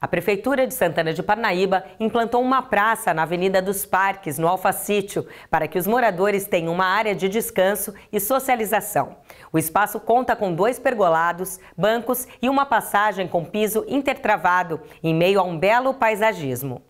A Prefeitura de Santana de Parnaíba implantou uma praça na Avenida dos Parques, no Sítio, para que os moradores tenham uma área de descanso e socialização. O espaço conta com dois pergolados, bancos e uma passagem com piso intertravado, em meio a um belo paisagismo.